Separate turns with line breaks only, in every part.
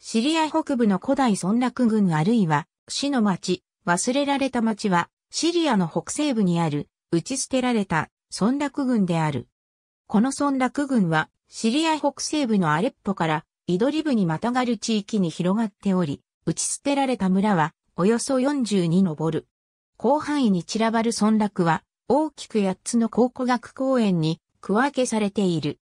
シリア北部の古代村落群あるいは、死の町、忘れられた町は、シリアの北西部にある、打ち捨てられた村落群である。この村落群は、シリア北西部のアレッポから、イドリブにまたがる地域に広がっており、打ち捨てられた村は、およそ40に上る。広範囲に散らばる村落は、大きく8つの考古学公園に区分けされている。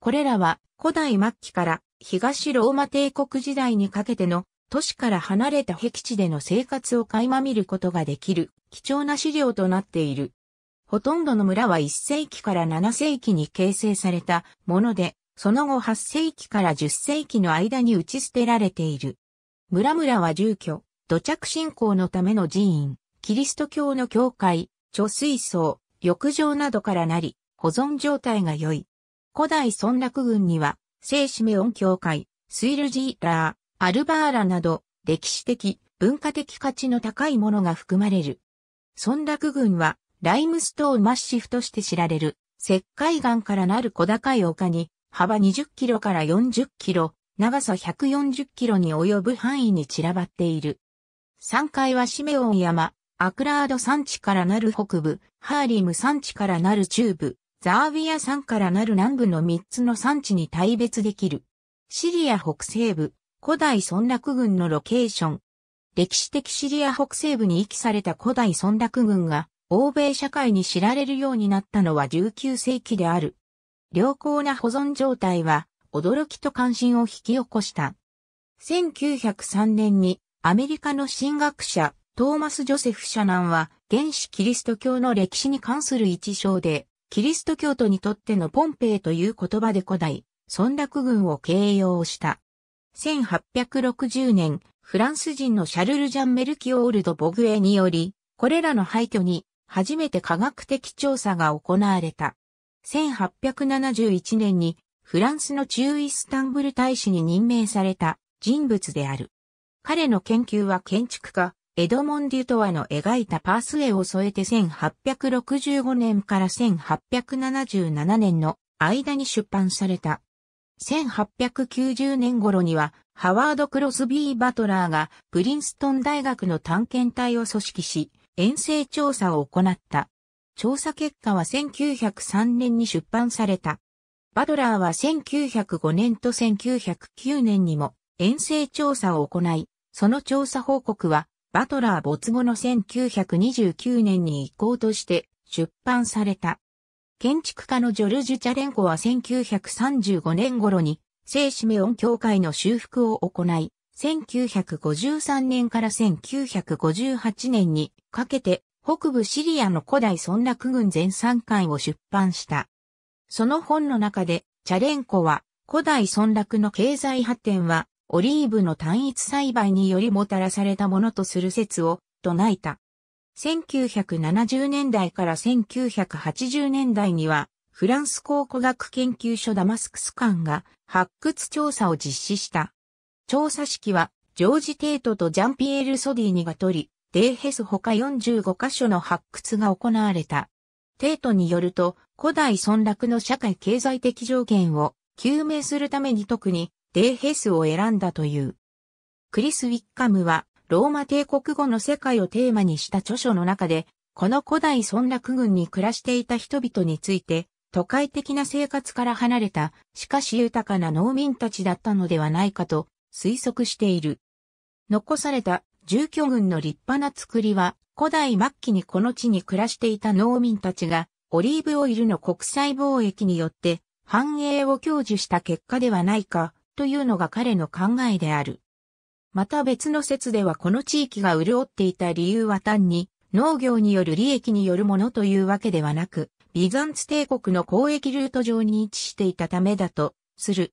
これらは古代末期から東ローマ帝国時代にかけての都市から離れた僻地での生活を垣間見ることができる貴重な資料となっている。ほとんどの村は1世紀から7世紀に形成されたもので、その後8世紀から10世紀の間に打ち捨てられている。村々は住居、土着信仰のための寺院、キリスト教の教会、貯水槽、浴場などからなり、保存状態が良い。古代村落群には、聖シメオン教会、スイルジーラー、アルバーラなど、歴史的、文化的価値の高いものが含まれる。村落群は、ライムストーンマッシフとして知られる、石灰岩からなる小高い丘に、幅20キロから40キロ、長さ140キロに及ぶ範囲に散らばっている。3階はシメオン山、アクラード山地からなる北部、ハーリム山地からなる中部、ザービア山からなる南部の3つの山地に大別できる。シリア北西部、古代村落群のロケーション。歴史的シリア北西部に遺棄された古代村落群が、欧米社会に知られるようになったのは19世紀である。良好な保存状態は、驚きと関心を引き起こした。1903年に、アメリカの神学者、トーマス・ジョセフ・シャナンは、原始キリスト教の歴史に関する一章で、キリスト教徒にとってのポンペイという言葉で古代、村落軍を形容した。1860年、フランス人のシャルル・ジャン・メルキオールド・ボグエにより、これらの廃墟に初めて科学的調査が行われた。1871年にフランスの中イスタンブル大使に任命された人物である。彼の研究は建築家、エドモン・デュトワの描いたパース絵を添えて1865年から1877年の間に出版された。1890年頃には、ハワード・クロスビー・バトラーがプリンストン大学の探検隊を組織し、遠征調査を行った。調査結果は1903年に出版された。バトラーは1905年と1909年にも遠征調査を行い、その調査報告はバトラー没後の1929年に移行として出版された。建築家のジョルジュ・チャレンコは1935年頃に聖シメオン教会の修復を行い、1953年から1958年にかけて北部シリアの古代村落群全3巻を出版した。その本の中でチャレンコは古代村落の経済発展はオリーブの単一栽培によりもたらされたものとする説を唱えた。1970年代から1980年代には、フランス考古学研究所ダマスクス館が発掘調査を実施した。調査式は、ジョージ・テイトとジャンピエール・ソディーニが取り、デーヘス他45箇所の発掘が行われた。テイトによると、古代村落の社会経済的条件を究明するために特にデーヘスを選んだという。クリス・ウィッカムは、ローマ帝国後の世界をテーマにした著書の中で、この古代村落群に暮らしていた人々について、都会的な生活から離れた、しかし豊かな農民たちだったのではないかと推測している。残された住居群の立派な作りは、古代末期にこの地に暮らしていた農民たちが、オリーブオイルの国際貿易によって、繁栄を享受した結果ではないかというのが彼の考えである。また別の説ではこの地域が潤っていた理由は単に農業による利益によるものというわけではなく、ビザンツ帝国の交易ルート上に位置していたためだとする。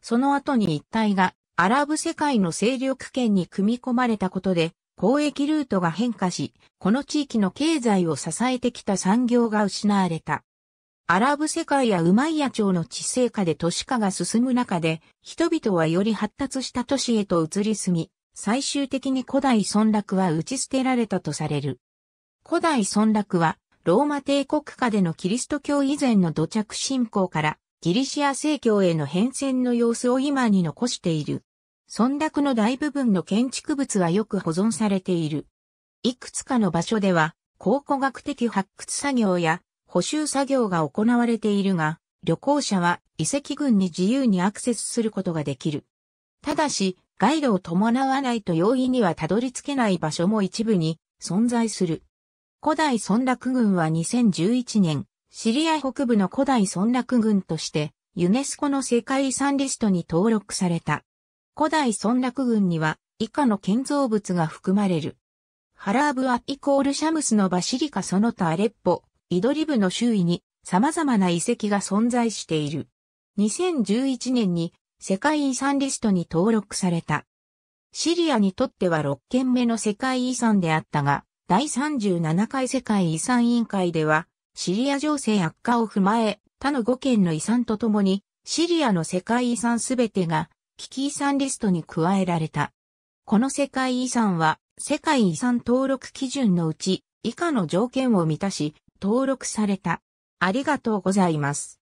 その後に一帯がアラブ世界の勢力圏に組み込まれたことで、交易ルートが変化し、この地域の経済を支えてきた産業が失われた。アラブ世界やウマイヤ朝の地政下で都市化が進む中で、人々はより発達した都市へと移り住み、最終的に古代村落は打ち捨てられたとされる。古代村落は、ローマ帝国下でのキリスト教以前の土着信仰から、ギリシア正教への変遷の様子を今に残している。村落の大部分の建築物はよく保存されている。いくつかの場所では、考古学的発掘作業や補修作業が行われているが、旅行者は遺跡群に自由にアクセスすることができる。ただし、ガイドを伴わないと容易にはたどり着けない場所も一部に存在する。古代村落群は2011年、シリア北部の古代村落群として、ユネスコの世界遺産リストに登録された。古代村落群には以下の建造物が含まれる。ハラーブアイコールシャムスのバシリカその他アレッポ、イドリブの周囲に様々な遺跡が存在している。2011年に世界遺産リストに登録された。シリアにとっては6件目の世界遺産であったが、第37回世界遺産委員会では、シリア情勢悪化を踏まえ、他の5件の遺産とともに、シリアの世界遺産すべてが危機遺産リストに加えられた。この世界遺産は世界遺産登録基準のうち以下の条件を満たし、登録された。ありがとうございます。